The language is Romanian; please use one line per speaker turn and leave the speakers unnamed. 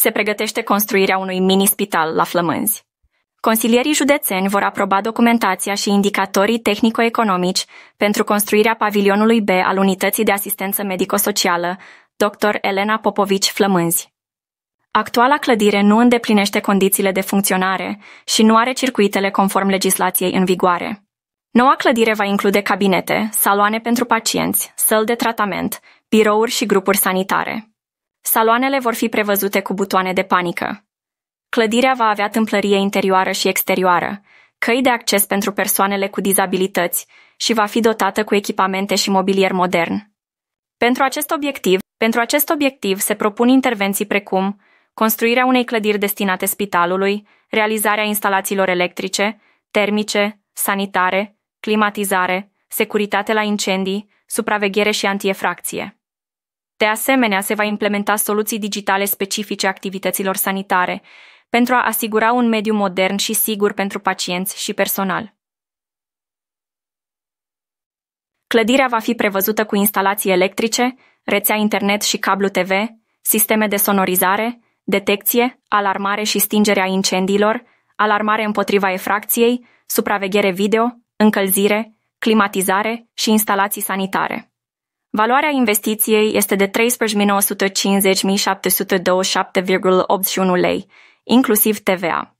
Se pregătește construirea unui mini-spital la Flămânzi. Consilierii județeni vor aproba documentația și indicatorii tehnico-economici pentru construirea pavilionului B al Unității de Asistență Medico-Socială, dr. Elena Popovici Flămânzi. Actuala clădire nu îndeplinește condițiile de funcționare și nu are circuitele conform legislației în vigoare. Noua clădire va include cabinete, saloane pentru pacienți, săl de tratament, birouri și grupuri sanitare. Saloanele vor fi prevăzute cu butoane de panică. Clădirea va avea tâmplărie interioară și exterioară, căi de acces pentru persoanele cu dizabilități și va fi dotată cu echipamente și mobilier modern. Pentru acest obiectiv, pentru acest obiectiv se propun intervenții precum construirea unei clădiri destinate spitalului, realizarea instalațiilor electrice, termice, sanitare, climatizare, securitate la incendii, supraveghere și antiefracție. De asemenea, se va implementa soluții digitale specifice activităților sanitare, pentru a asigura un mediu modern și sigur pentru pacienți și personal. Clădirea va fi prevăzută cu instalații electrice, rețea internet și cablu TV, sisteme de sonorizare, detecție, alarmare și stingere a incendiilor, alarmare împotriva efracției, supraveghere video, încălzire, climatizare și instalații sanitare. Valoarea investiției este de 13.950.727,81 lei, inclusiv TVA.